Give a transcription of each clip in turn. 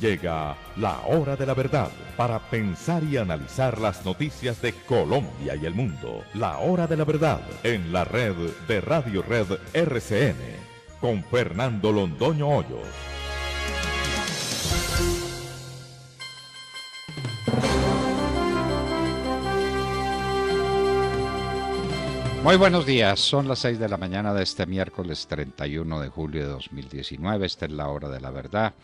Llega la hora de la verdad para pensar y analizar las noticias de Colombia y el mundo. La hora de la verdad en la red de Radio Red RCN con Fernando Londoño Hoyos. Muy buenos días, son las 6 de la mañana de este miércoles 31 de julio de 2019, esta es la hora de la verdad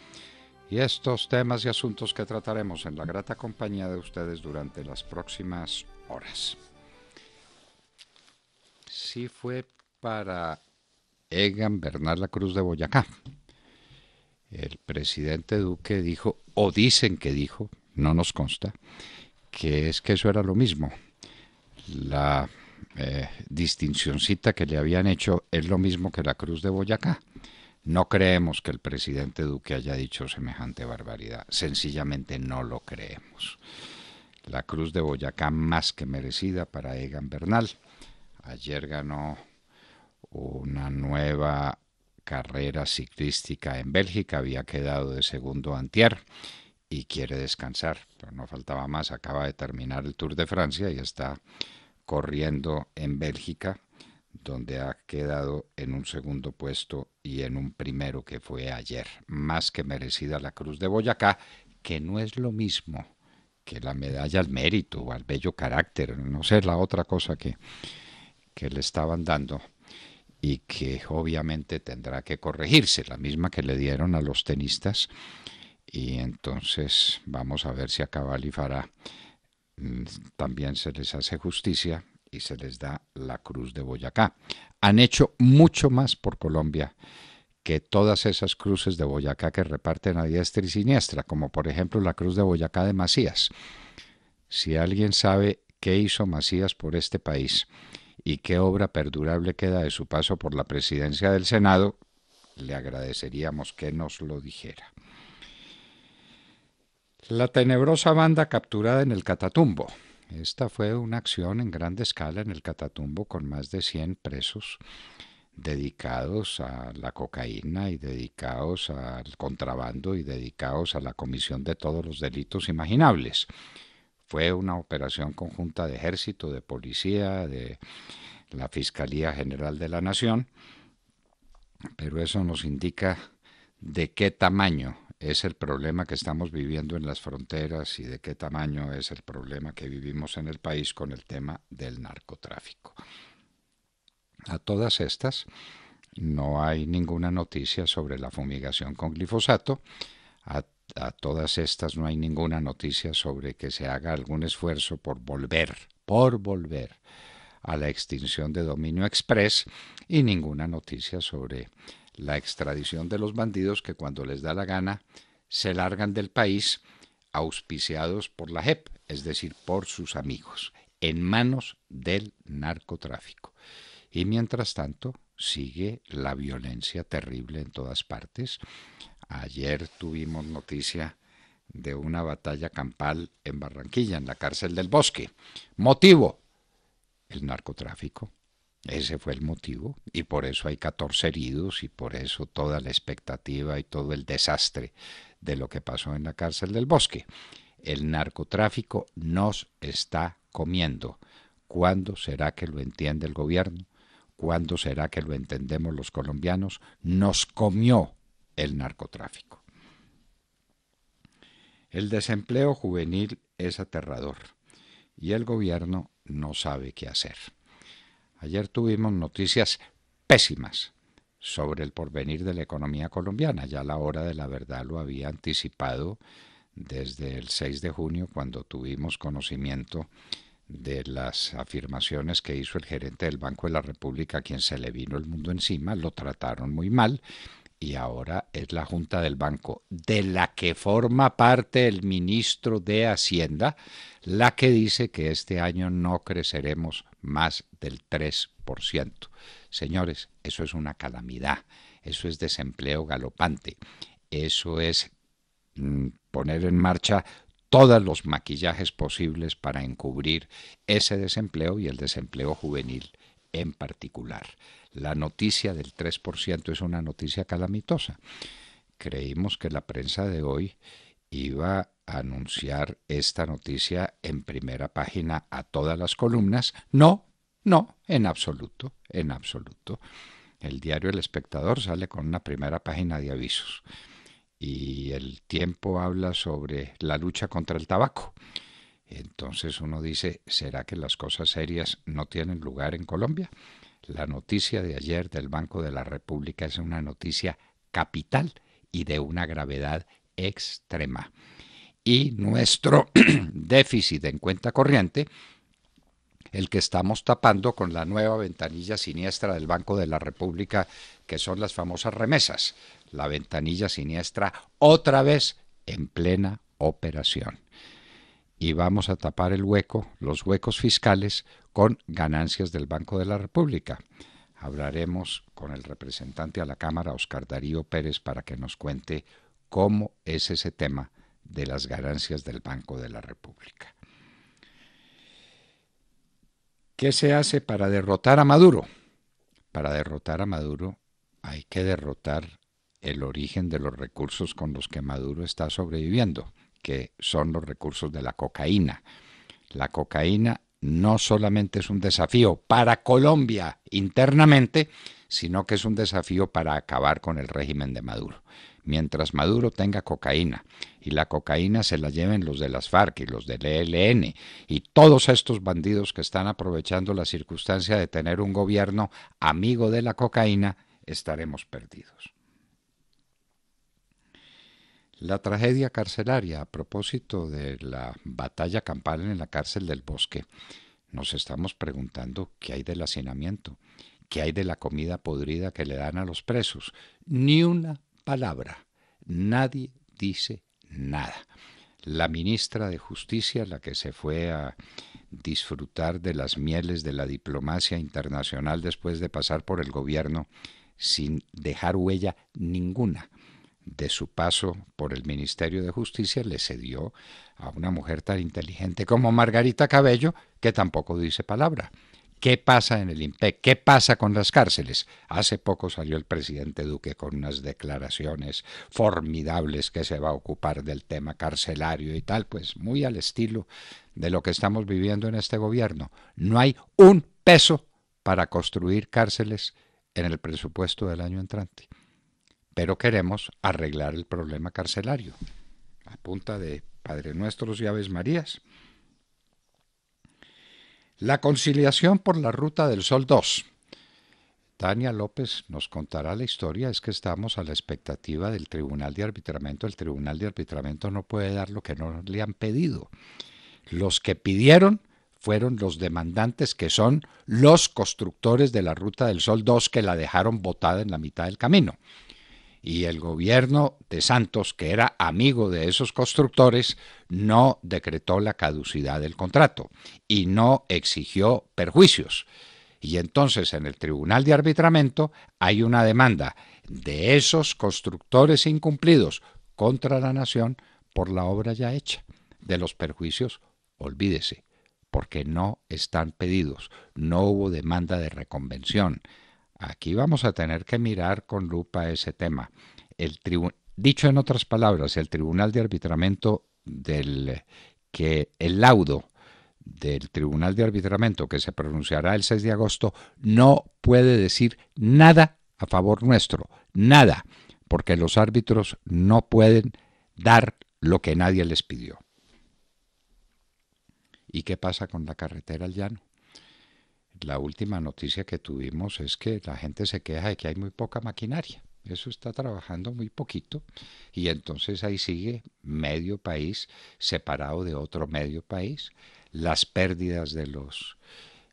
y estos temas y asuntos que trataremos en la grata compañía de ustedes durante las próximas horas. Sí fue para Egan Bernal La Cruz de Boyacá. El presidente Duque dijo, o dicen que dijo, no nos consta, que es que eso era lo mismo. La distincióncita eh, distincioncita que le habían hecho es lo mismo que la Cruz de Boyacá. No creemos que el presidente Duque haya dicho semejante barbaridad. Sencillamente no lo creemos. La cruz de Boyacá más que merecida para Egan Bernal. Ayer ganó una nueva carrera ciclística en Bélgica, había quedado de segundo antier y quiere descansar, pero no faltaba más, acaba de terminar el Tour de Francia y está corriendo en Bélgica donde ha quedado en un segundo puesto y en un primero que fue ayer. Más que merecida la Cruz de Boyacá, que no es lo mismo que la medalla al mérito o al bello carácter, no sé, la otra cosa que, que le estaban dando y que obviamente tendrá que corregirse, la misma que le dieron a los tenistas. Y entonces vamos a ver si a Cabal y mm, también se les hace justicia y se les da la Cruz de Boyacá. Han hecho mucho más por Colombia que todas esas cruces de Boyacá que reparten a diestra y siniestra, como por ejemplo la Cruz de Boyacá de Macías. Si alguien sabe qué hizo Macías por este país y qué obra perdurable queda de su paso por la presidencia del Senado, le agradeceríamos que nos lo dijera. La tenebrosa banda capturada en el Catatumbo. Esta fue una acción en gran escala en el Catatumbo con más de 100 presos dedicados a la cocaína y dedicados al contrabando y dedicados a la comisión de todos los delitos imaginables. Fue una operación conjunta de ejército, de policía, de la Fiscalía General de la Nación, pero eso nos indica de qué tamaño es el problema que estamos viviendo en las fronteras y de qué tamaño es el problema que vivimos en el país con el tema del narcotráfico. A todas estas, no hay ninguna noticia sobre la fumigación con glifosato. A, todas estas no hay ninguna noticia sobre que se haga algún esfuerzo por volver, por volver a la extinción de dominio express y ninguna noticia sobre la extradición de los bandidos que cuando les da la gana se largan del país auspiciados por la JEP, es decir, por sus amigos, en manos del narcotráfico. Y mientras tanto, sigue la violencia terrible en todas partes. Ayer tuvimos noticia de una batalla campal en Barranquilla, en la cárcel del bosque. Motivo, el narcotráfico. Ese fue el motivo y por eso hay 14 heridos y por eso toda la expectativa y todo el desastre de lo que pasó en la cárcel del bosque. El narcotráfico nos está comiendo. ¿Cuándo será que lo entiende el gobierno? ¿Cuándo será que lo entendemos los colombianos? Nos comió el narcotráfico. El desempleo juvenil es aterrador y el gobierno no sabe qué hacer. Ayer tuvimos noticias pésimas sobre el porvenir de la economía colombiana. Ya la hora de la verdad lo había anticipado desde el 6 de junio cuando tuvimos conocimiento de las afirmaciones que hizo el gerente del Banco de la República, a quien se le vino el mundo encima, lo trataron muy mal y ahora es la Junta del Banco, de la que forma parte el ministro de Hacienda, la que dice que este año no creceremos más del 3%. Señores, eso es una calamidad, eso es desempleo galopante, eso es mm, poner en marcha todos los maquillajes posibles para encubrir ese desempleo y el desempleo juvenil en particular. La noticia del 3% es una noticia calamitosa. Creímos que la prensa de hoy iba a anunciar esta noticia en primera página a todas las columnas. No, no, en absoluto, en absoluto. El diario El Espectador sale con una primera página de avisos y el tiempo habla sobre la lucha contra el tabaco entonces uno dice, ¿será que las cosas serias no tienen lugar en Colombia? La noticia de ayer del Banco de la República es una noticia capital y de una gravedad extrema. Y nuestro déficit en cuenta corriente, el que estamos tapando con la nueva ventanilla siniestra del Banco de la República, que son las famosas remesas, la ventanilla siniestra otra vez en plena operación y vamos a tapar el hueco, los huecos fiscales, con ganancias del Banco de la República. Hablaremos con el representante a la Cámara, Oscar Darío Pérez, para que nos cuente cómo es ese tema de las ganancias del Banco de la República. ¿Qué se hace para derrotar a Maduro? Para derrotar a Maduro hay que derrotar el origen de los recursos con los que Maduro está sobreviviendo que son los recursos de la cocaína. La cocaína no solamente es un desafío para Colombia internamente, sino que es un desafío para acabar con el régimen de Maduro. Mientras Maduro tenga cocaína y la cocaína se la lleven los de las FARC y los del ELN y todos estos bandidos que están aprovechando la circunstancia de tener un gobierno amigo de la cocaína, estaremos perdidos. La tragedia carcelaria a propósito de la batalla campal en la cárcel del bosque. Nos estamos preguntando qué hay del hacinamiento, qué hay de la comida podrida que le dan a los presos. Ni una palabra. Nadie dice nada. La ministra de Justicia, la que se fue a disfrutar de las mieles de la diplomacia internacional después de pasar por el gobierno sin dejar huella ninguna de su paso por el Ministerio de Justicia le cedió a una mujer tan inteligente como Margarita Cabello, que tampoco dice palabra. ¿Qué pasa en el IMPEC? ¿Qué pasa con las cárceles? Hace poco salió el presidente Duque con unas declaraciones formidables que se va a ocupar del tema carcelario y tal, pues muy al estilo de lo que estamos viviendo en este gobierno. No hay un peso para construir cárceles en el presupuesto del año entrante pero queremos arreglar el problema carcelario a punta de Padre Nuestros y Aves Marías. La conciliación por la Ruta del Sol 2. Tania López nos contará la historia, es que estamos a la expectativa del Tribunal de Arbitramiento. El Tribunal de Arbitramiento no puede dar lo que no le han pedido. Los que pidieron fueron los demandantes que son los constructores de la Ruta del Sol 2 que la dejaron botada en la mitad del camino y el gobierno de Santos, que era amigo de esos constructores, no decretó la caducidad del contrato y no exigió perjuicios. Y entonces en el Tribunal de arbitramiento hay una demanda de esos constructores incumplidos contra la nación por la obra ya hecha. De los perjuicios, olvídese, porque no están pedidos, no hubo demanda de reconvención. Aquí vamos a tener que mirar con lupa ese tema. El Dicho en otras palabras, el Tribunal de Arbitramiento del que el laudo del Tribunal de Arbitramiento que se pronunciará el 6 de agosto no puede decir nada a favor nuestro, nada, porque los árbitros no pueden dar lo que nadie les pidió. ¿Y qué pasa con la carretera al llano? la última noticia que tuvimos es que la gente se queja de que hay muy poca maquinaria. Eso está trabajando muy poquito y entonces ahí sigue medio país separado de otro medio país. Las pérdidas de los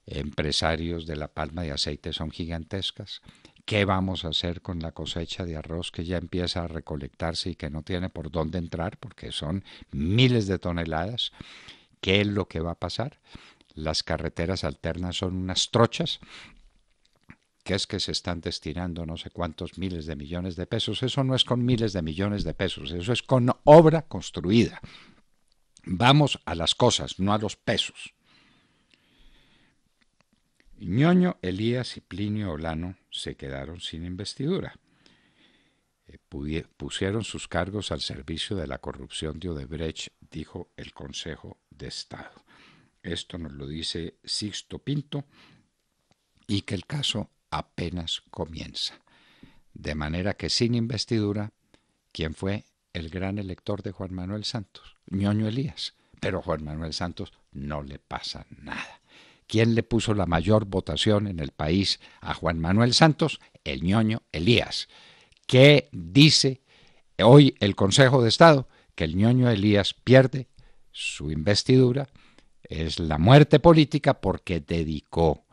empresarios de la palma de aceite son gigantescas. ¿Qué vamos a hacer con la cosecha de arroz que ya empieza a recolectarse y que no tiene por dónde entrar porque son miles de toneladas? ¿Qué es lo que va a pasar? las carreteras alternas son unas trochas que es que se están destinando no sé cuántos miles de millones de pesos. Eso no es con miles de millones de pesos, eso es con obra construida. Vamos a las cosas, no a los pesos. Ñoño, Elías y Plinio Olano se quedaron sin investidura. Eh, pusieron sus cargos al servicio de la corrupción de Odebrecht, dijo el Consejo de Estado esto nos lo dice Sixto Pinto, y que el caso apenas comienza. De manera que sin investidura, ¿quién fue el gran elector de Juan Manuel Santos? Ñoño Elías. Pero Juan Manuel Santos no le pasa nada. ¿Quién le puso la mayor votación en el país a Juan Manuel Santos? El ñoño Elías. ¿Qué dice hoy el Consejo de Estado? Que el ñoño Elías pierde su investidura es la muerte política porque dedicó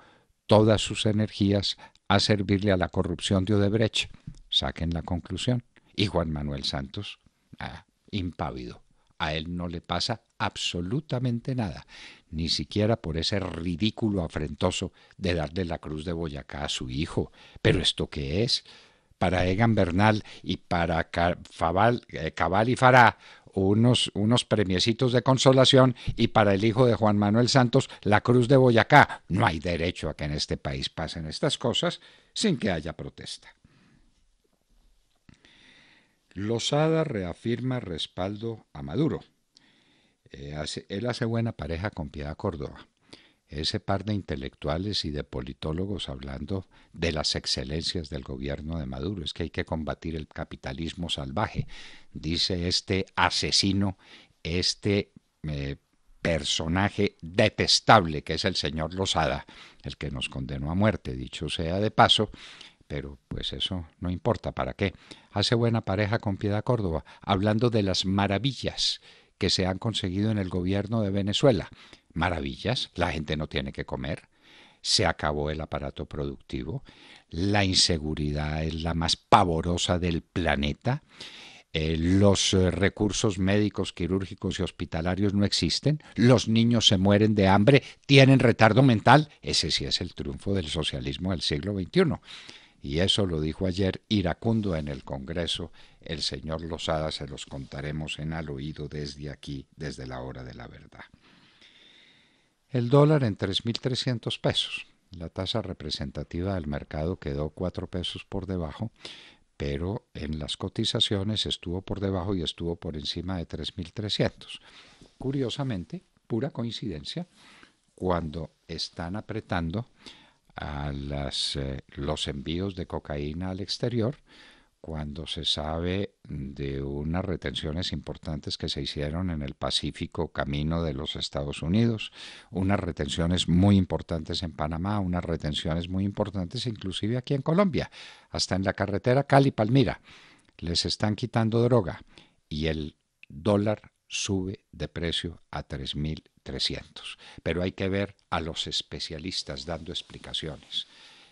todas sus energías a servirle a la corrupción de Odebrecht. Saquen la conclusión. Y Juan Manuel Santos, ah, impávido. A él no le pasa absolutamente nada, ni siquiera por ese ridículo afrentoso de darle la cruz de Boyacá a su hijo. Pero esto qué es? Para Egan Bernal y para eh, Cabal y Fará, unos, unos premiecitos de consolación y para el hijo de Juan Manuel Santos la Cruz de Boyacá. No hay derecho a que en este país pasen estas cosas sin que haya protesta. Lozada reafirma respaldo a Maduro. Eh, él hace buena pareja con Piedad Córdoba ese par de intelectuales y de politólogos hablando de las excelencias del gobierno de Maduro. Es que hay que combatir el capitalismo salvaje, dice este asesino, este eh, personaje detestable que es el señor Lozada, el que nos condenó a muerte, dicho sea de paso. Pero pues eso no importa, ¿para qué? Hace buena pareja con Piedad Córdoba, hablando de las maravillas que se han conseguido en el gobierno de Venezuela maravillas, la gente no tiene que comer, se acabó el aparato productivo, la inseguridad es la más pavorosa del planeta, eh, los eh, recursos médicos, quirúrgicos y hospitalarios no existen, los niños se mueren de hambre, tienen retardo mental, ese sí es el triunfo del socialismo del siglo XXI. Y eso lo dijo ayer iracundo en el Congreso el señor Lozada, se los contaremos en al oído desde aquí, desde la hora de la verdad. El dólar en 3.300 pesos. La tasa representativa del mercado quedó 4 pesos por debajo, pero en las cotizaciones estuvo por debajo y estuvo por encima de 3.300. Curiosamente, pura coincidencia, cuando están apretando a eh, los envíos de cocaína al exterior, cuando se sabe de unas retenciones importantes que se hicieron en el Pacífico camino de los Estados Unidos, unas retenciones muy importantes en Panamá, unas retenciones muy importantes inclusive aquí en Colombia, hasta en la carretera Cali-Palmira. Les están quitando droga y el dólar sube de precio a 3.300. Pero hay que ver a los especialistas dando explicaciones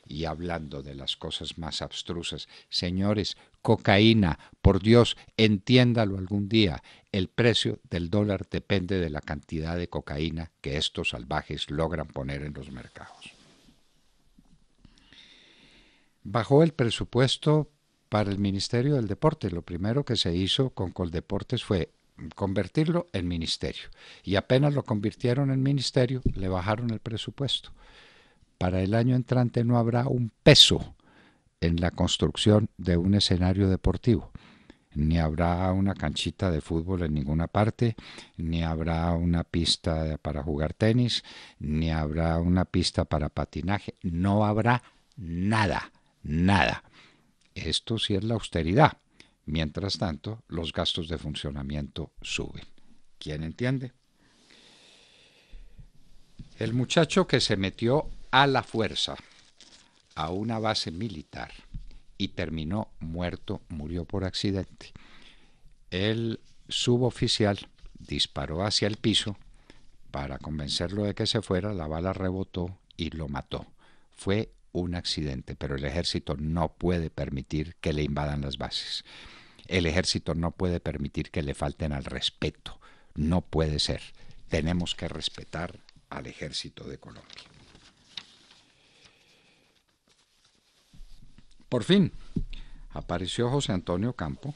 y hablando de las cosas más abstrusas. Señores, cocaína, por Dios, entiéndalo algún día. El precio del dólar depende de la cantidad de cocaína que estos salvajes logran poner en los mercados. Bajó el presupuesto para el Ministerio del Deporte. Lo primero que se hizo con Coldeportes fue convertirlo en ministerio. Y apenas lo convirtieron en ministerio, le bajaron el presupuesto para el año entrante no habrá un peso en la construcción de un escenario deportivo. Ni habrá una canchita de fútbol en ninguna parte, ni habrá una pista para jugar tenis, ni habrá una pista para patinaje. No habrá nada, nada. Esto sí es la austeridad. Mientras tanto, los gastos de funcionamiento suben. ¿Quién entiende? El muchacho que se metió a la fuerza a una base militar y terminó muerto, murió por accidente. El suboficial disparó hacia el piso para convencerlo de que se fuera, la bala rebotó y lo mató. Fue un accidente, pero el ejército no puede permitir que le invadan las bases. El ejército no puede permitir que le falten al respeto. No puede ser. Tenemos que respetar al ejército de Colombia. Por fin, apareció José Antonio Campo,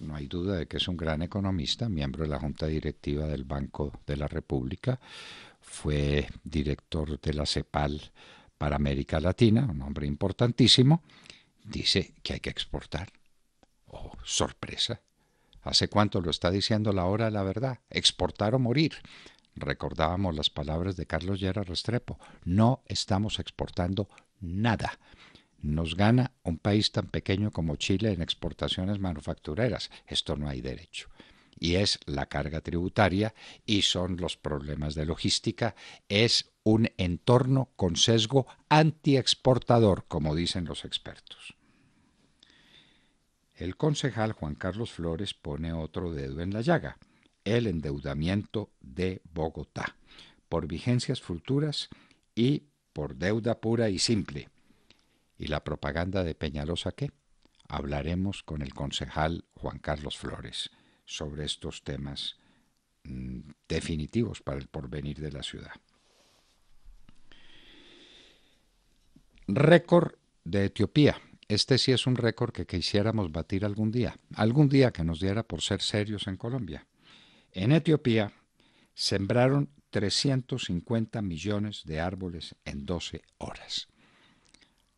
no hay duda de que es un gran economista, miembro de la Junta Directiva del Banco de la República, fue director de la CEPAL para América Latina, un hombre importantísimo, dice que hay que exportar. Oh, sorpresa. ¿Hace cuánto lo está diciendo la hora de la verdad? Exportar o morir. Recordábamos las palabras de Carlos Llera Restrepo. No estamos exportando nada nos gana un país tan pequeño como Chile en exportaciones manufactureras. Esto no hay derecho. Y es la carga tributaria y son los problemas de logística. Es un entorno con sesgo antiexportador, como dicen los expertos. El concejal Juan Carlos Flores pone otro dedo en la llaga, el endeudamiento de Bogotá, por vigencias futuras y por deuda pura y simple ¿Y la propaganda de Peñalosa qué? Hablaremos con el concejal Juan Carlos Flores sobre estos temas mm, definitivos para el porvenir de la ciudad. Récord de Etiopía. Este sí es un récord que quisiéramos batir algún día, algún día que nos diera por ser serios en Colombia. En Etiopía sembraron 350 millones de árboles en 12 horas.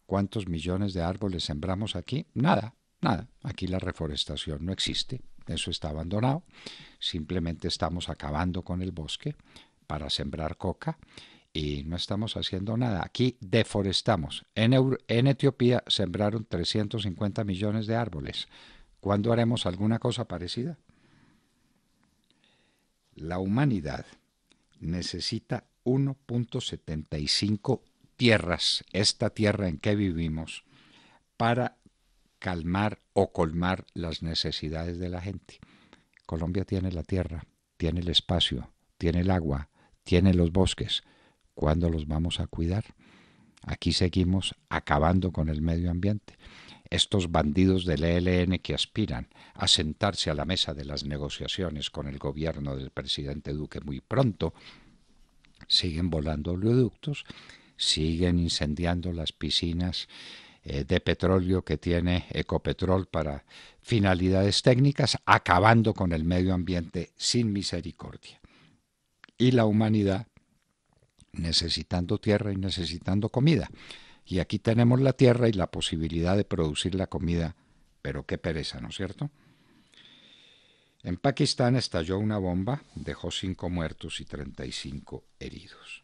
¿Cuántos millones de árboles sembramos aquí? Nada, nada. Aquí la reforestación no existe. Eso está abandonado. Simplemente estamos acabando con el bosque para sembrar coca y no estamos haciendo nada. Aquí deforestamos. En, Etiopía sembraron 350 millones de árboles. ¿Cuándo haremos alguna cosa parecida? La humanidad necesita 1.75 tierras, esta tierra en que vivimos, para calmar o colmar las necesidades de la gente. Colombia tiene la tierra, tiene el espacio, tiene el agua, tiene los bosques. ¿Cuándo los vamos a cuidar? Aquí seguimos acabando con el medio ambiente. Estos bandidos del ELN que aspiran a sentarse a la mesa de las negociaciones con el gobierno del presidente Duque muy pronto, siguen volando oleoductos, siguen incendiando las piscinas eh, de petróleo que tiene Ecopetrol para finalidades técnicas, acabando con el medio ambiente sin misericordia. Y la humanidad necesitando tierra y necesitando comida. Y aquí tenemos la tierra y la posibilidad de producir la comida, pero qué pereza, ¿no es cierto? En Pakistán estalló una bomba, dejó cinco muertos y 35 heridos.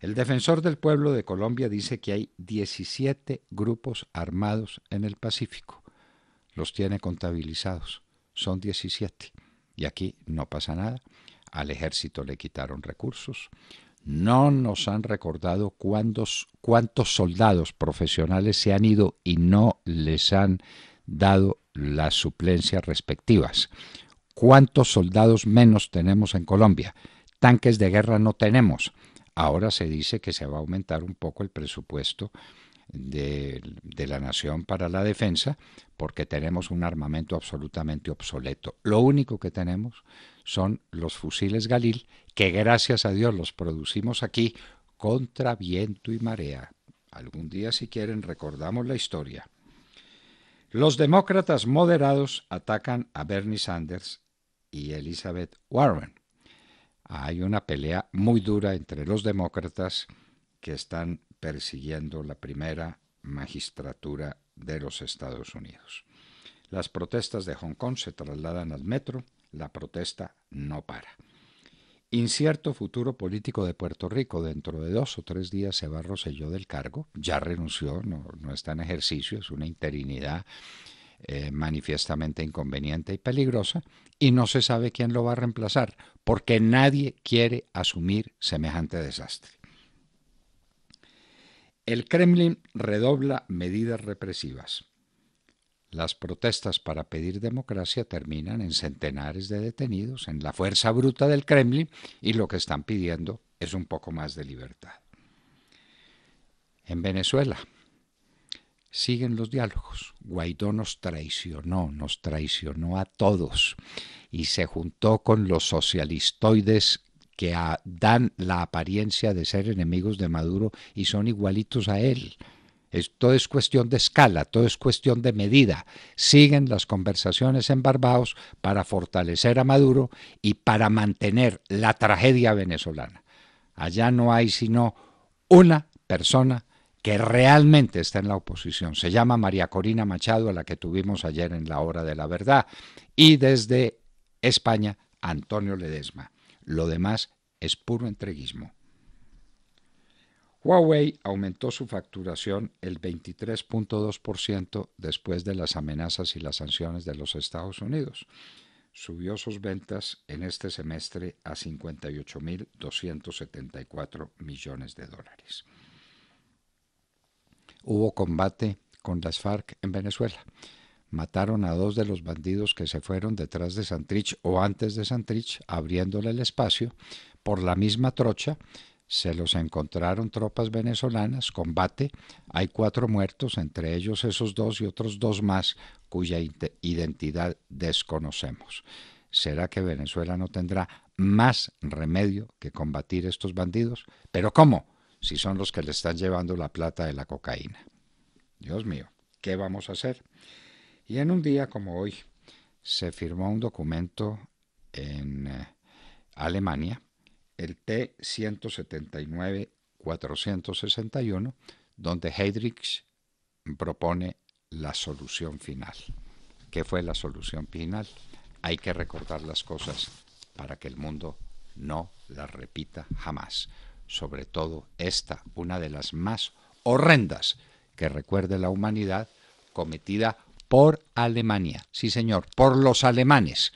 El defensor del pueblo de Colombia dice que hay 17 grupos armados en el Pacífico. Los tiene contabilizados. Son 17. Y aquí no pasa nada. Al ejército le quitaron recursos. No nos han recordado cuántos, cuántos soldados profesionales se han ido y no les han dado las suplencias respectivas. ¿Cuántos soldados menos tenemos en Colombia? Tanques de guerra no tenemos Ahora se dice que se va a aumentar un poco el presupuesto de, la nación para la defensa porque tenemos un armamento absolutamente obsoleto. Lo único que tenemos son los fusiles Galil que gracias a Dios los producimos aquí contra viento y marea. Algún día si quieren recordamos la historia. Los demócratas moderados atacan a Bernie Sanders y Elizabeth Warren hay una pelea muy dura entre los demócratas que están persiguiendo la primera magistratura de los Estados Unidos. Las protestas de Hong Kong se trasladan al metro, la protesta no para. Incierto futuro político de Puerto Rico. Dentro de dos o tres días se va del cargo. Ya renunció, no, no está en ejercicio, es una interinidad eh, manifiestamente inconveniente y peligrosa, y no se sabe quién lo va a reemplazar, porque nadie quiere asumir semejante desastre. El Kremlin redobla medidas represivas. Las protestas para pedir democracia terminan en centenares de detenidos, en la fuerza bruta del Kremlin, y lo que están pidiendo es un poco más de libertad. En Venezuela, siguen los diálogos. Guaidó nos traicionó, nos traicionó a todos y se juntó con los socialistoides que dan la apariencia de ser enemigos de Maduro y son igualitos a él. todo es cuestión de escala, todo es cuestión de medida. Siguen las conversaciones en Barbados para fortalecer a Maduro y para mantener la tragedia venezolana. Allá no hay sino una persona que realmente está en la oposición. Se llama María Corina Machado, a la que tuvimos ayer en la Hora de la Verdad. Y desde España, Antonio Ledesma. Lo demás es puro entreguismo. Huawei aumentó su facturación el 23.2% después de las amenazas y las sanciones de los Estados Unidos. Subió sus ventas en este semestre a 58.274 millones de dólares hubo combate con las FARC en Venezuela. Mataron a dos de los bandidos que se fueron detrás de Santrich o antes de Santrich, abriéndole el espacio. Por la misma trocha se los encontraron tropas venezolanas, combate. Hay cuatro muertos, entre ellos esos dos y otros dos más cuya identidad desconocemos. ¿Será que Venezuela no tendrá más remedio que combatir estos bandidos? ¿Pero cómo? si son los que le están llevando la plata de la cocaína. Dios mío, ¿qué vamos a hacer? Y en un día como hoy se firmó un documento en eh, Alemania, el T-179-461, donde Heydrich propone la solución final. ¿Qué fue la solución final? Hay que recordar las cosas para que el mundo no las repita jamás sobre todo esta, una de las más horrendas que recuerde la humanidad, cometida por Alemania. Sí, señor, por los alemanes,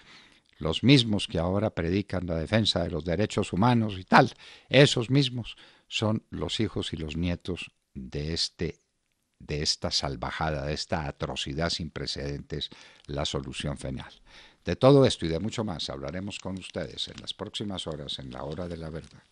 los mismos que ahora predican la defensa de los derechos humanos y tal, esos mismos son los hijos y los nietos de este de esta salvajada, de esta atrocidad sin precedentes, la solución final. De todo esto y de mucho más hablaremos con ustedes en las próximas horas en la hora de la verdad.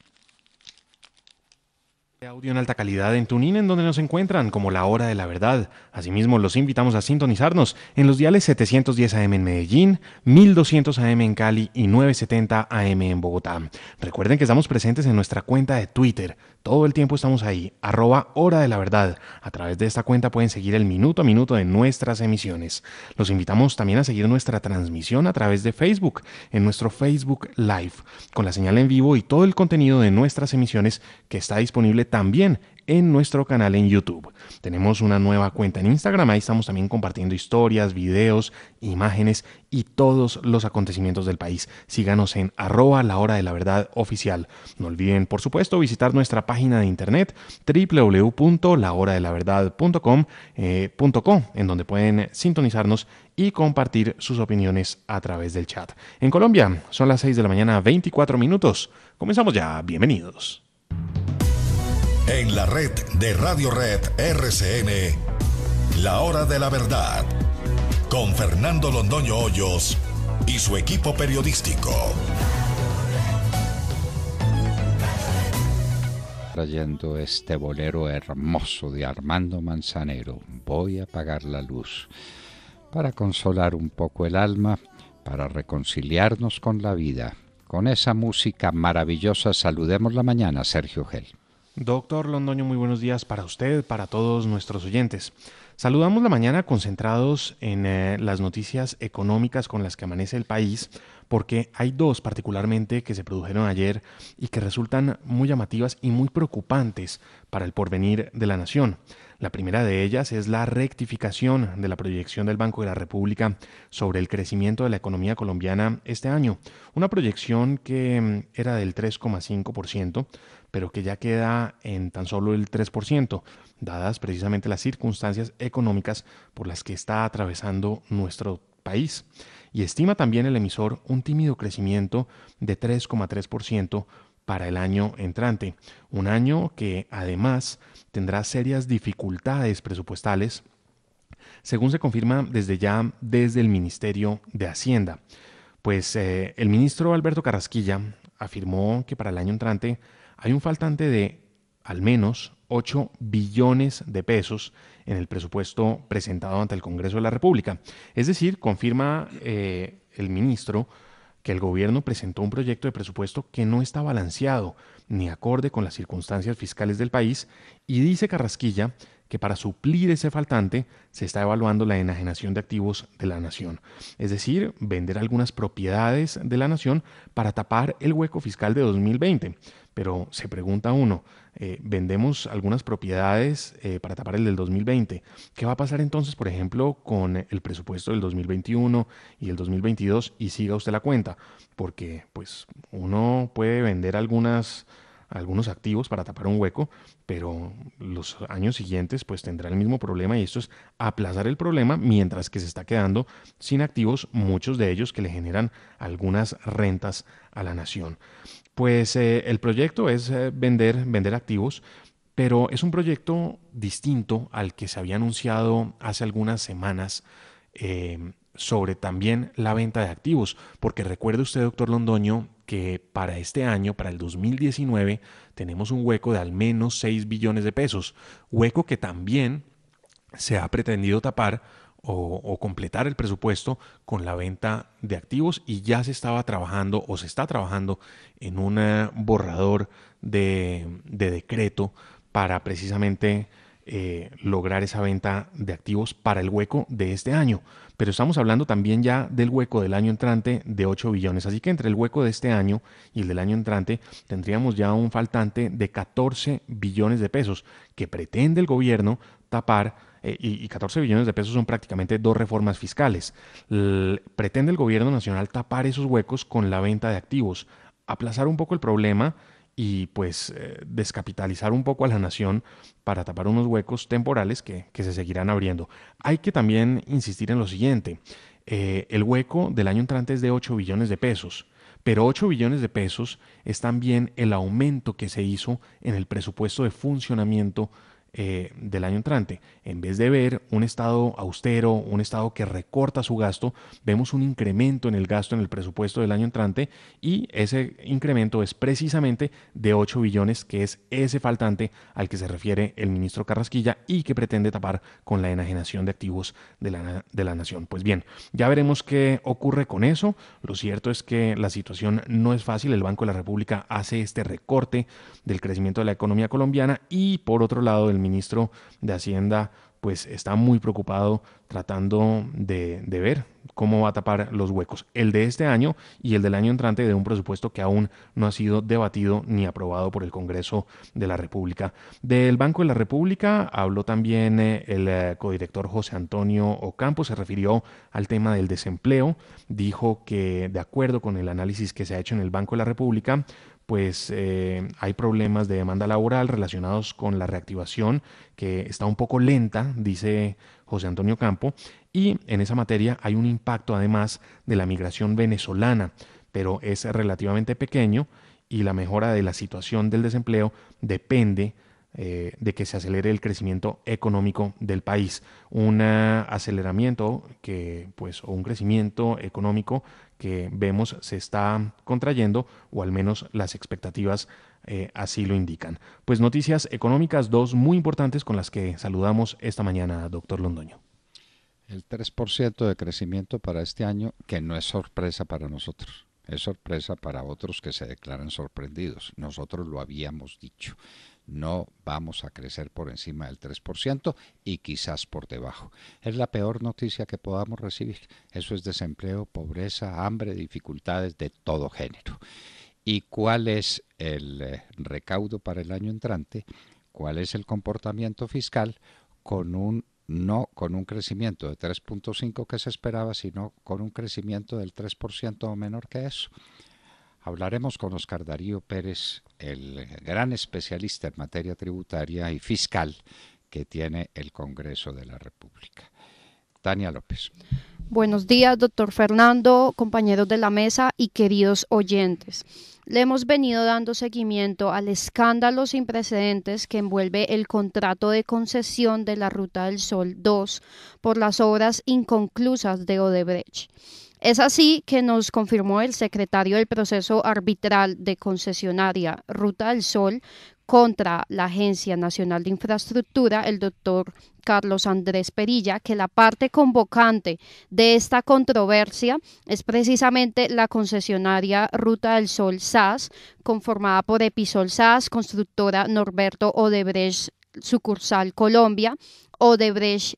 Audio en alta calidad en Tunín, en donde nos encuentran como la hora de la verdad. Asimismo, los invitamos a sintonizarnos en los diales 710 AM en Medellín, 1200 AM en Cali y 970 AM en Bogotá. Recuerden que estamos presentes en nuestra cuenta de Twitter. Todo el tiempo estamos ahí, arroba hora de la verdad. A través de esta cuenta pueden seguir el minuto a minuto de nuestras emisiones. Los invitamos también a seguir nuestra transmisión a través de Facebook, en nuestro Facebook Live, con la señal en vivo y todo el contenido de nuestras emisiones que está disponible también en nuestro canal en YouTube. Tenemos una nueva cuenta en Instagram, ahí estamos también compartiendo historias, videos, imágenes y todos los acontecimientos del país. Síganos en arroba la hora de la verdad oficial. No olviden, por supuesto, visitar nuestra página de internet www.lahoradelaverdad.com, eh, en donde pueden sintonizarnos y compartir sus opiniones a través del chat. En Colombia son las 6 de la mañana, 24 minutos. Comenzamos ya, bienvenidos en la red de Radio Red RCN, La Hora de la Verdad, con Fernando Londoño Hoyos y su equipo periodístico. Trayendo este bolero hermoso de Armando Manzanero, voy a apagar la luz, para consolar un poco el alma, para reconciliarnos con la vida. Con esa música maravillosa saludemos la mañana, Sergio Gel. Doctor Londoño, muy buenos días para usted, para todos nuestros oyentes. Saludamos la mañana concentrados en eh, las noticias económicas con las que amanece el país, porque hay dos particularmente que se produjeron ayer y que resultan muy llamativas y muy preocupantes para el porvenir de la nación. La primera de ellas es la rectificación de la proyección del Banco de la República sobre el crecimiento de la economía colombiana este año, una proyección que mm, era del 3,5%, pero que ya queda en tan solo el 3%, dadas precisamente las circunstancias económicas por las que está atravesando nuestro país. Y estima también el emisor un tímido crecimiento de 3,3% para el año entrante, un año que además tendrá serias dificultades presupuestales, según se confirma desde ya desde el Ministerio de Hacienda. Pues eh, el ministro Alberto Carrasquilla afirmó que para el año entrante hay un faltante de al menos 8 billones de pesos en el presupuesto presentado ante el Congreso de la República. Es decir, confirma eh, el ministro que el gobierno presentó un proyecto de presupuesto que no está balanceado ni acorde con las circunstancias fiscales del país y dice Carrasquilla que para suplir ese faltante se está evaluando la enajenación de activos de la nación, es decir, vender algunas propiedades de la nación para tapar el hueco fiscal de 2020. Pero se pregunta uno, eh, vendemos algunas propiedades eh, para tapar el del 2020. ¿Qué va a pasar entonces, por ejemplo, con el presupuesto del 2021 y el 2022 y siga usted la cuenta? Porque pues uno puede vender algunas algunos activos para tapar un hueco, pero los años siguientes pues tendrá el mismo problema y esto es aplazar el problema mientras que se está quedando sin activos, muchos de ellos que le generan algunas rentas a la nación. Pues eh, el proyecto es eh, vender, vender activos, pero es un proyecto distinto al que se había anunciado hace algunas semanas. Eh, sobre también la venta de activos, porque recuerde usted, doctor Londoño, que para este año, para el 2019, tenemos un hueco de al menos 6 billones de pesos, hueco que también se ha pretendido tapar o, completar el presupuesto con la venta de activos y ya se estaba trabajando o se está trabajando en un borrador de decreto para precisamente eh, lograr esa venta de activos para el hueco de este año. Pero estamos hablando también ya del hueco del año entrante de 8 billones. Así que entre el hueco de este año y el del año entrante tendríamos ya un faltante de 14 billones de pesos que pretende el gobierno tapar. Eh, y, 14 billones de pesos son prácticamente dos reformas fiscales. pretende el gobierno nacional tapar esos huecos con la venta de activos, aplazar un poco el problema y pues eh, descapitalizar un poco a la nación para tapar unos huecos temporales que, se seguirán abriendo. Hay que también insistir en lo siguiente, eh, el hueco del año entrante es de 8 billones de pesos, pero 8 billones de pesos es también el aumento que se hizo en el presupuesto de funcionamiento eh, del año entrante. En vez de ver un Estado austero, un Estado que recorta su gasto, vemos un incremento en el gasto en el presupuesto del año entrante y ese incremento es precisamente de 8 billones, que es ese faltante al que se refiere el ministro Carrasquilla y que pretende tapar con la enajenación de activos de la, de la nación. Pues bien, ya veremos qué ocurre con eso. Lo cierto es que la situación no es fácil. El Banco de la República hace este recorte del crecimiento de la economía colombiana y por otro lado el ministro de Hacienda pues está muy preocupado tratando de, ver cómo va a tapar los huecos, el de este año y el del año entrante de un presupuesto que aún no ha sido debatido ni aprobado por el Congreso de la República. Del Banco de la República habló también eh, el eh, codirector José Antonio Ocampo, se refirió al tema del desempleo, dijo que de acuerdo con el análisis que se ha hecho en el Banco de la República, pues eh, hay problemas de demanda laboral relacionados con la reactivación que está un poco lenta, dice José Antonio Campo, y en esa materia hay un impacto además de la migración venezolana, pero es relativamente pequeño y la mejora de la situación del desempleo depende eh, de que se acelere el crecimiento económico del país. Un ah, aceleramiento que, pues, o un crecimiento económico que vemos se está contrayendo, o al menos las expectativas eh, así lo indican. Pues noticias económicas, dos muy importantes con las que saludamos esta mañana, doctor Londoño. El 3% de crecimiento para este año, que no es sorpresa para nosotros, es sorpresa para otros que se declaran sorprendidos. Nosotros lo habíamos dicho no vamos a crecer por encima del 3% y quizás por debajo. Es la peor noticia que podamos recibir. Eso es desempleo, pobreza, hambre, dificultades de todo género. ¿Y cuál es el eh, recaudo para el año entrante? ¿Cuál es el comportamiento fiscal con un no con un crecimiento de 3.5 que se esperaba, sino con un crecimiento del 3% o menor que eso? Hablaremos con Oscar Darío Pérez, el gran especialista en materia tributaria y fiscal que tiene el Congreso de la República. Tania López. Buenos días, doctor Fernando, compañeros de la mesa y queridos oyentes. Le hemos venido dando seguimiento al escándalo sin precedentes que envuelve el contrato de concesión de la Ruta del Sol 2 por las obras inconclusas de Odebrecht. Es así que nos confirmó el secretario del proceso arbitral de concesionaria Ruta del Sol contra la Agencia Nacional de Infraestructura, el doctor Carlos Andrés Perilla, que la parte convocante de esta controversia es precisamente la concesionaria Ruta del Sol SAS, conformada por Episol SAS, constructora Norberto Odebrecht sucursal Colombia, Odebrecht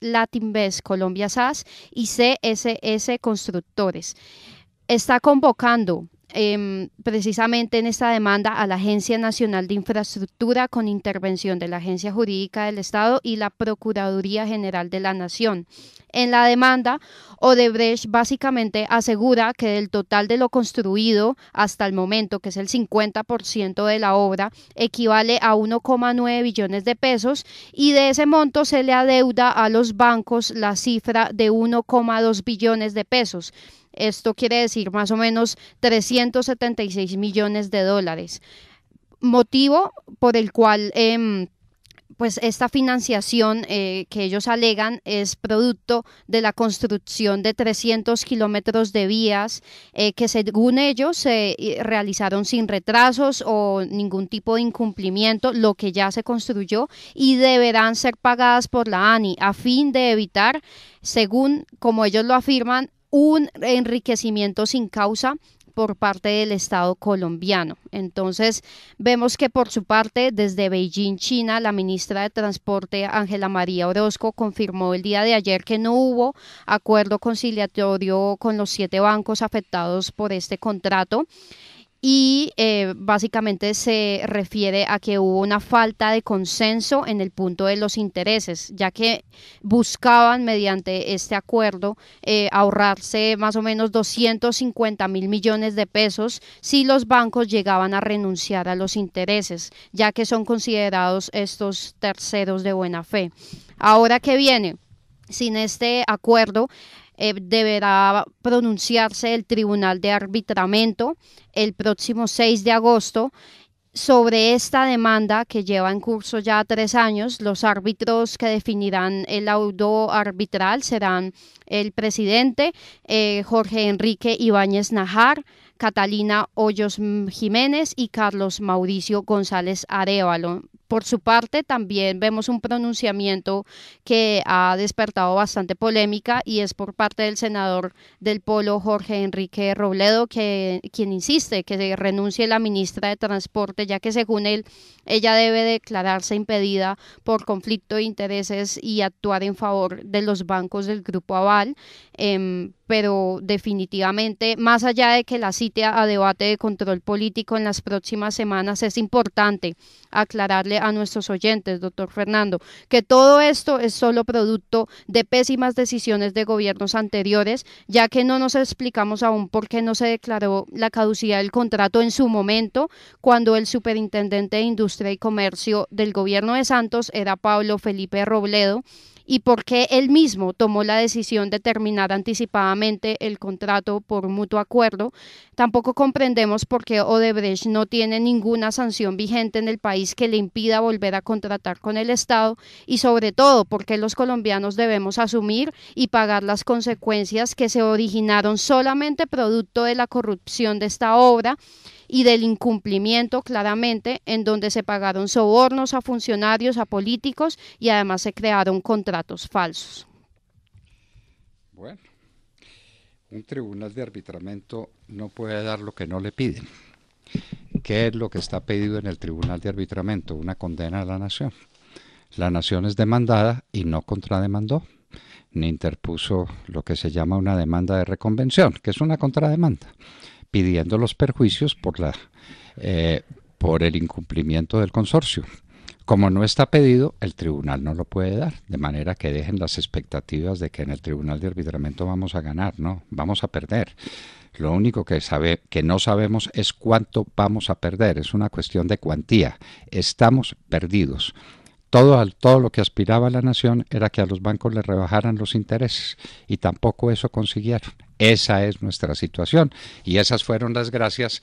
Best Colombia SAS y CSS Constructores. Está convocando Em, precisamente en esta demanda a la Agencia Nacional de Infraestructura con intervención de la Agencia Jurídica del Estado y la Procuraduría General de la Nación. En la demanda, Odebrecht básicamente asegura que el total de lo construido hasta el momento, que es el 50% de la obra, equivale a 1,9 billones de pesos y de ese monto se le adeuda a los bancos la cifra de 1,2 billones de pesos esto quiere decir más o menos 376 millones de dólares. Motivo por el cual... Em, pues esta financiación eh, que ellos alegan es producto de la construcción de 300 kilómetros de vías eh, que según ellos se eh, realizaron sin retrasos o ningún tipo de incumplimiento, lo que ya se construyó y deberán ser pagadas por la ANI a fin de evitar según como ellos lo afirman, un enriquecimiento sin causa por parte del Estado colombiano. Entonces, vemos que por su parte, desde Beijing, China, la ministra de Transporte, Ángela María Orozco, confirmó el día de ayer que no hubo acuerdo conciliatorio con los siete bancos afectados por este contrato y eh, básicamente se refiere a que hubo una falta de consenso en el punto de los intereses, ya que buscaban mediante este acuerdo eh, ahorrarse más o menos 250 mil millones de pesos si los bancos llegaban a renunciar a los intereses, ya que son considerados estos terceros de buena fe. Ahora que viene, sin este acuerdo, eh, deberá pronunciarse el Tribunal de Arbitramento el próximo 6 de agosto sobre esta demanda que lleva en curso ya tres años, los árbitros que definirán el laudo arbitral serán el presidente eh, Jorge Enrique Ibáñez Najar, Catalina Hoyos Jiménez y Carlos Mauricio González Arevalo. Por su parte, también vemos un pronunciamiento que ha despertado bastante polémica y es por parte del senador del Polo, Jorge Enrique Robledo, que, quien insiste que se renuncie la ministra de Transporte, ya que según él, ella debe declararse impedida por conflicto de intereses y actuar en favor de los bancos del Grupo Aval. Em, pero definitivamente, más allá de que la cita a debate de control político en las próximas semanas, es importante aclararle a nuestros oyentes, doctor Fernando, que todo esto es solo producto de pésimas decisiones de gobiernos anteriores, ya que no nos explicamos aún por qué no se declaró la caducidad del contrato en su momento, cuando el superintendente de Industria y Comercio del gobierno de Santos era Pablo Felipe Robledo, y por qué él mismo tomó la decisión de terminar anticipadamente el contrato por mutuo acuerdo. Tampoco comprendemos por qué Odebrecht no tiene ninguna sanción vigente en el país que le impida volver a contratar con el Estado y sobre todo por qué los colombianos debemos asumir y pagar las consecuencias que se originaron solamente producto de la corrupción de esta obra y del incumplimiento claramente, en donde se pagaron sobornos a funcionarios, a políticos y además se crearon contratos falsos. Bueno, un tribunal de arbitramiento no puede dar lo que no le piden. ¿Qué es lo que está pedido en el tribunal de arbitramiento? Una condena a la nación. La nación es demandada y no contrademandó ni interpuso lo que se llama una demanda de reconvención, que es una contrademanda pidiendo los perjuicios por, la, eh, por el incumplimiento del consorcio. Como no está pedido, el tribunal no lo puede dar, de manera que dejen las expectativas de que en el tribunal de arbitramiento vamos a ganar, no, vamos a perder. Lo único que, sabe, que no sabemos es cuánto vamos a perder, es una cuestión de cuantía. Estamos perdidos. Todo, todo lo que aspiraba la nación era que a los bancos les rebajaran los intereses y tampoco eso consiguieron. Esa es nuestra situación y esas fueron las gracias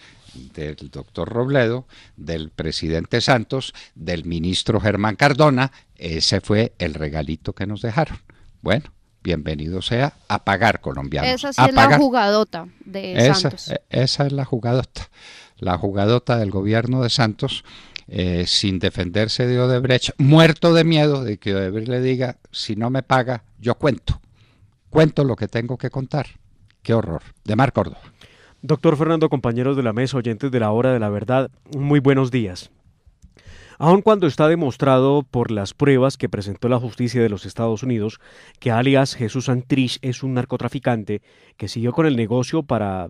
del doctor Robledo, del presidente Santos, del ministro Germán Cardona. Ese fue el regalito que nos dejaron. Bueno, bienvenido sea a pagar colombianos. Esa es la jugadota de esa, Santos. Esa es la jugadota, la jugadota del gobierno de Santos eh, sin defenderse de Odebrecht, muerto de miedo de que Odebrecht le diga, si no me paga, yo cuento. Cuento lo que tengo que contar. Qué horror. De Mar Córdoba. Doctor Fernando, compañeros de la mesa, oyentes de la hora de la verdad, muy buenos días. Aun cuando está demostrado por las pruebas que presentó la justicia de los Estados Unidos que alias Jesús Santrich es un narcotraficante que siguió con el negocio para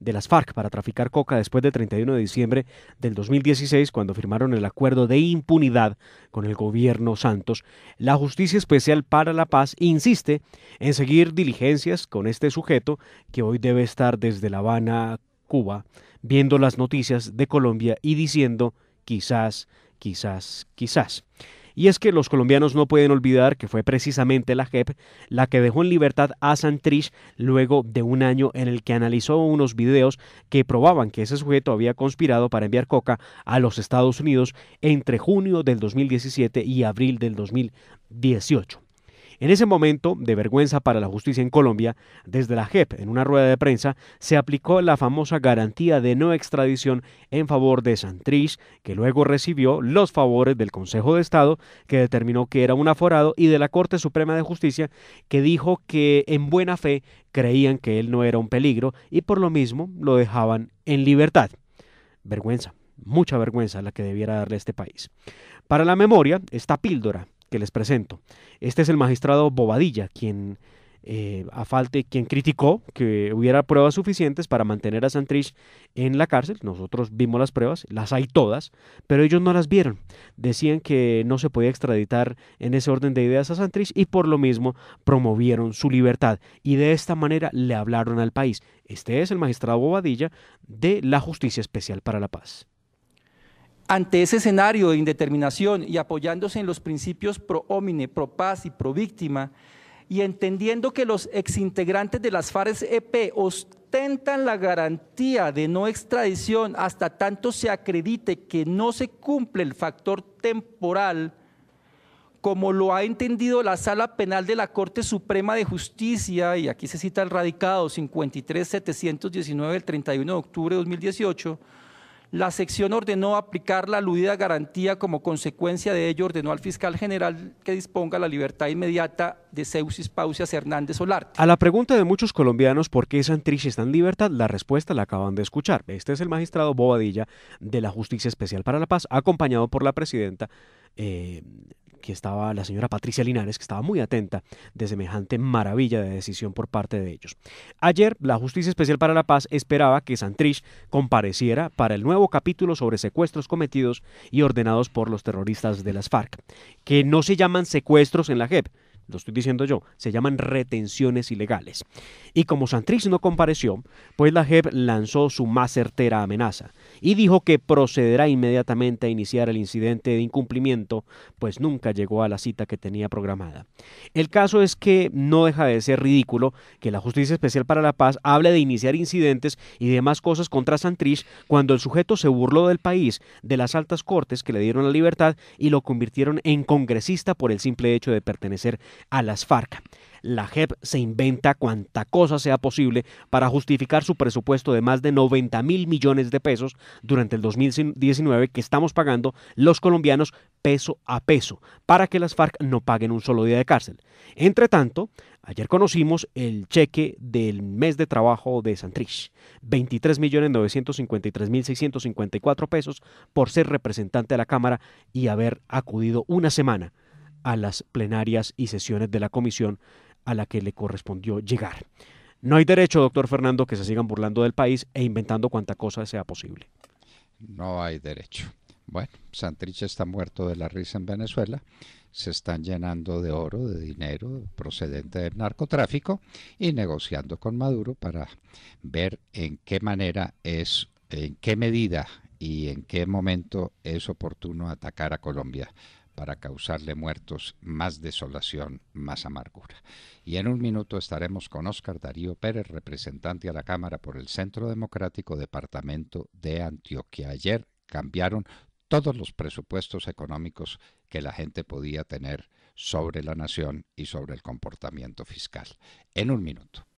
de las FARC para traficar coca después del 31 de diciembre del 2016, cuando firmaron el acuerdo de impunidad con el gobierno Santos. La Justicia Especial para la Paz insiste en seguir diligencias con este sujeto que hoy debe estar desde La Habana, Cuba, viendo las noticias de Colombia y diciendo quizás, quizás, quizás. Y es que los colombianos no pueden olvidar que fue precisamente la JEP la que dejó en libertad a Santrich luego de un año en el que analizó unos videos que probaban que ese sujeto había conspirado para enviar coca a los Estados Unidos entre junio del 2017 y abril del 2018. En ese momento de vergüenza para la justicia en Colombia, desde la JEP, en una rueda de prensa, se aplicó la famosa garantía de no extradición en favor de Santrich, que luego recibió los favores del Consejo de Estado, que determinó que era un aforado, y de la Corte Suprema de Justicia, que dijo que en buena fe creían que él no era un peligro y por lo mismo lo dejaban en libertad. Vergüenza, mucha vergüenza la que debiera darle este país. Para la memoria, esta píldora que les presento. Este es el magistrado Bobadilla, quien eh, a quien criticó que hubiera pruebas suficientes para mantener a Santrich en la cárcel. Nosotros vimos las pruebas, las hay todas, pero ellos no las vieron. Decían que no se podía extraditar en ese orden de ideas a Santrich y por lo mismo promovieron su libertad y de esta manera le hablaron al país. Este es el magistrado Bobadilla de la Justicia Especial para la Paz. Ante ese escenario de indeterminación y apoyándose en los principios pro homine, pro paz y pro víctima, y entendiendo que los exintegrantes de las FARC EP ostentan la garantía de no extradición hasta tanto se acredite que no se cumple el factor temporal, como lo ha entendido la Sala Penal de la Corte Suprema de Justicia, y aquí se cita el radicado 53719 del 31 de octubre de 2018, la sección ordenó aplicar la aludida garantía, como consecuencia de ello ordenó al fiscal general que disponga la libertad inmediata de Ceusis Pausias Hernández Solarte. A la pregunta de muchos colombianos por qué Santrich está en libertad, la respuesta la acaban de escuchar. Este es el magistrado Bobadilla de la Justicia Especial para la Paz, acompañado por la presidenta eh, Aquí estaba la señora Patricia Linares, que estaba muy atenta de semejante maravilla de decisión por parte de ellos. Ayer, la Justicia Especial para la Paz esperaba que Santrich compareciera para el nuevo capítulo sobre secuestros cometidos y ordenados por los terroristas de las FARC, que no se llaman secuestros en la JEP, lo estoy diciendo yo, se llaman retenciones ilegales. Y como Santrich no compareció, pues la JEP lanzó su más certera amenaza y dijo que procederá inmediatamente a iniciar el incidente de incumplimiento, pues nunca llegó a la cita que tenía programada. El caso es que no deja de ser ridículo que la Justicia Especial para la Paz hable de iniciar incidentes y demás cosas contra Santrich cuando el sujeto se burló del país, de las altas cortes que le dieron la libertad y lo convirtieron en congresista por el simple hecho de pertenecer a las FARC. La JEP se inventa cuanta cosa sea posible para justificar su presupuesto de más de 90 mil millones de pesos durante el 2019 que estamos pagando los colombianos peso a peso para que las FARC no paguen un solo día de cárcel. Entre tanto, ayer conocimos el cheque del mes de trabajo de Santrich, 23 millones 953 mil 654 pesos por ser representante de la Cámara y haber acudido una semana a las plenarias y sesiones de la comisión a la que le correspondió llegar. No hay derecho, doctor Fernando, que se sigan burlando del país e inventando cuanta cosa sea posible. No hay derecho. Bueno, Santrich está muerto de la risa en Venezuela. Se están llenando de oro, de dinero procedente del narcotráfico y negociando con Maduro para ver en qué manera es, en qué medida y en qué momento es oportuno atacar a Colombia para causarle muertos más desolación, más amargura. Y en un minuto estaremos con Óscar Darío Pérez, representante a la Cámara por el Centro Democrático Departamento de Antioquia. Ayer cambiaron todos los presupuestos económicos que la gente podía tener sobre la nación y sobre el comportamiento fiscal. En un minuto.